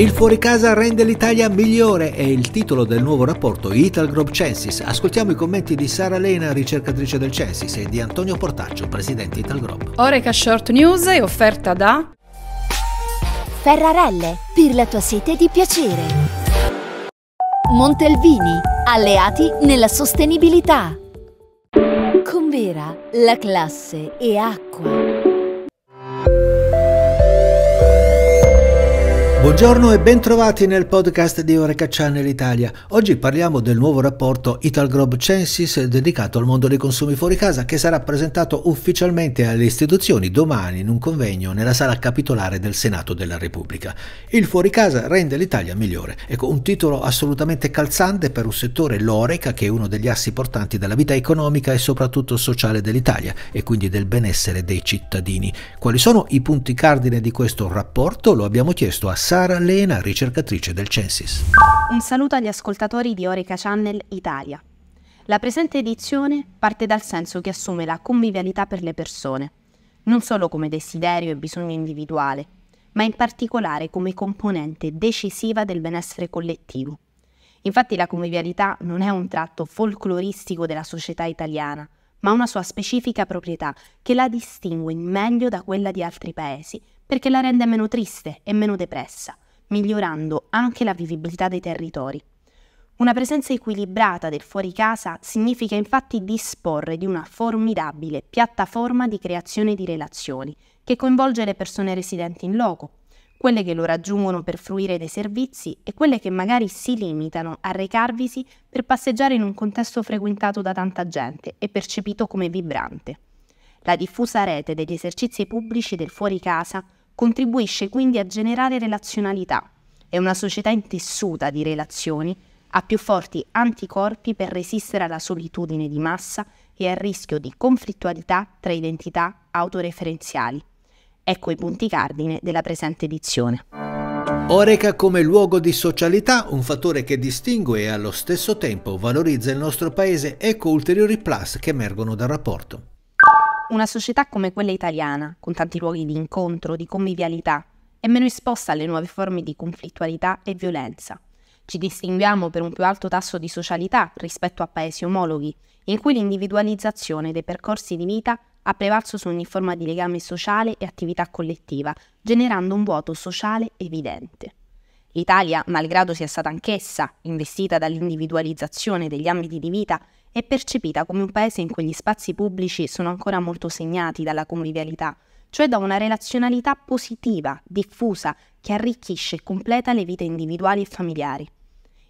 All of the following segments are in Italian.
Il fuoricasa rende l'Italia migliore è il titolo del nuovo rapporto Ital Group Censis. Ascoltiamo i commenti di Sara Lena, ricercatrice del Censis, e di Antonio Portaccio, presidente Ital Group. Oreca Short News è offerta da Ferrarelle, per la tua sete di piacere. Montelvini, alleati nella sostenibilità. Convera, la classe e acqua. Buongiorno e bentrovati nel podcast di Oreca Channel Italia. Oggi parliamo del nuovo rapporto Italgrob Censis dedicato al mondo dei consumi fuori casa che sarà presentato ufficialmente alle istituzioni domani in un convegno nella sala capitolare del Senato della Repubblica. Il fuori casa rende l'Italia migliore. Ecco, un titolo assolutamente calzante per un settore, l'Oreca, che è uno degli assi portanti della vita economica e soprattutto sociale dell'Italia e quindi del benessere dei cittadini. Quali sono i punti cardine di questo rapporto? Lo abbiamo chiesto a Sara Sara Lena, ricercatrice del Censis. Un saluto agli ascoltatori di Oreca Channel Italia. La presente edizione parte dal senso che assume la convivialità per le persone, non solo come desiderio e bisogno individuale, ma in particolare come componente decisiva del benessere collettivo. Infatti la convivialità non è un tratto folcloristico della società italiana, ma una sua specifica proprietà che la distingue in meglio da quella di altri paesi, perché la rende meno triste e meno depressa, migliorando anche la vivibilità dei territori. Una presenza equilibrata del fuoricasa significa infatti disporre di una formidabile piattaforma di creazione di relazioni che coinvolge le persone residenti in loco, quelle che lo raggiungono per fruire dei servizi e quelle che magari si limitano a recarvisi per passeggiare in un contesto frequentato da tanta gente e percepito come vibrante. La diffusa rete degli esercizi pubblici del fuoricasa Contribuisce quindi a generare relazionalità. È una società intessuta di relazioni, ha più forti anticorpi per resistere alla solitudine di massa e al rischio di conflittualità tra identità autoreferenziali. Ecco i punti cardine della presente edizione. Oreca come luogo di socialità, un fattore che distingue e allo stesso tempo valorizza il nostro paese, ecco ulteriori plus che emergono dal rapporto una società come quella italiana, con tanti luoghi di incontro, di convivialità, è meno esposta alle nuove forme di conflittualità e violenza. Ci distinguiamo per un più alto tasso di socialità rispetto a paesi omologhi, in cui l'individualizzazione dei percorsi di vita ha prevalso su ogni forma di legame sociale e attività collettiva, generando un vuoto sociale evidente. L'Italia, malgrado sia stata anch'essa investita dall'individualizzazione degli ambiti di vita, è percepita come un paese in cui gli spazi pubblici sono ancora molto segnati dalla convivialità, cioè da una relazionalità positiva, diffusa, che arricchisce e completa le vite individuali e familiari.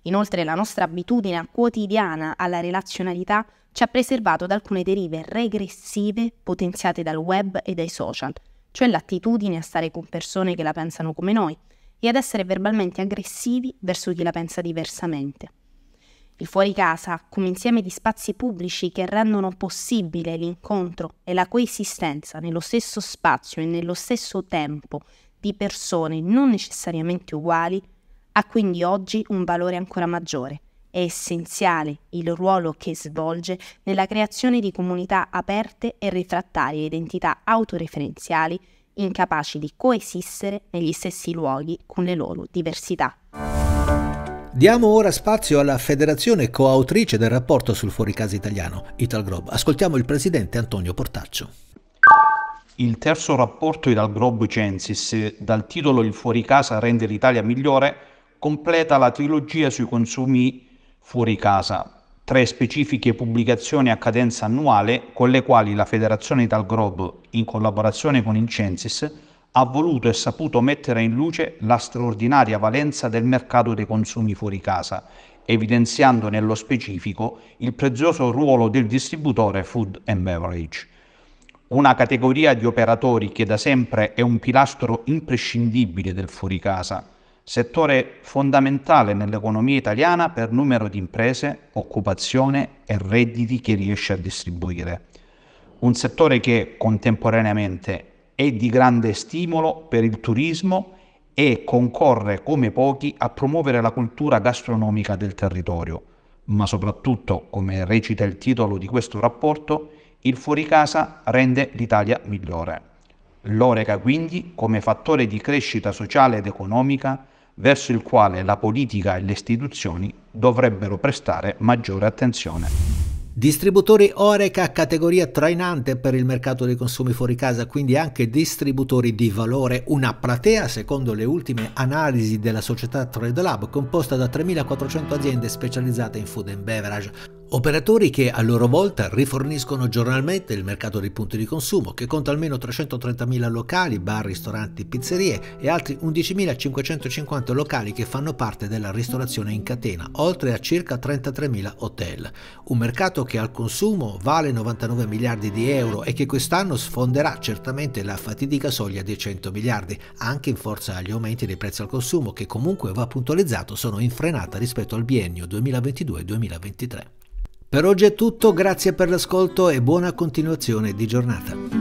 Inoltre la nostra abitudine quotidiana alla relazionalità ci ha preservato da alcune derive regressive potenziate dal web e dai social, cioè l'attitudine a stare con persone che la pensano come noi, e ad essere verbalmente aggressivi verso chi la pensa diversamente. Il fuori casa, come insieme di spazi pubblici che rendono possibile l'incontro e la coesistenza nello stesso spazio e nello stesso tempo di persone non necessariamente uguali, ha quindi oggi un valore ancora maggiore. È essenziale il ruolo che svolge nella creazione di comunità aperte e rifrattarie identità autoreferenziali incapaci di coesistere negli stessi luoghi con le loro diversità. Diamo ora spazio alla federazione coautrice del rapporto sul fuoricasa italiano, Italgrob. Ascoltiamo il presidente Antonio Portaccio. Il terzo rapporto Italgrob Censis, dal titolo Il fuoricasa rende l'Italia migliore, completa la trilogia sui consumi fuoricasa, tre specifiche pubblicazioni a cadenza annuale con le quali la Federazione Ital in collaborazione con il Censis, ha voluto e saputo mettere in luce la straordinaria valenza del mercato dei consumi fuori casa, evidenziando nello specifico il prezioso ruolo del distributore food and beverage. Una categoria di operatori che da sempre è un pilastro imprescindibile del fuori casa, settore fondamentale nell'economia italiana per numero di imprese, occupazione e redditi che riesce a distribuire. Un settore che contemporaneamente è di grande stimolo per il turismo e concorre come pochi a promuovere la cultura gastronomica del territorio, ma soprattutto, come recita il titolo di questo rapporto, il fuoricasa rende l'Italia migliore. L'oreca quindi, come fattore di crescita sociale ed economica, verso il quale la politica e le istituzioni dovrebbero prestare maggiore attenzione. Distributori Oreca, categoria trainante per il mercato dei consumi fuori casa, quindi anche distributori di valore, una platea, secondo le ultime analisi della società Trade Lab, composta da 3.400 aziende specializzate in food and beverage. Operatori che a loro volta riforniscono giornalmente il mercato dei punti di consumo, che conta almeno 330.000 locali, bar, ristoranti, pizzerie e altri 11.550 locali che fanno parte della ristorazione in catena, oltre a circa 33.000 hotel. Un mercato che al consumo vale 99 miliardi di euro e che quest'anno sfonderà certamente la fatidica soglia dei 100 miliardi, anche in forza agli aumenti dei prezzi al consumo che comunque va puntualizzato sono in frenata rispetto al biennio 2022-2023. Per oggi è tutto, grazie per l'ascolto e buona continuazione di giornata.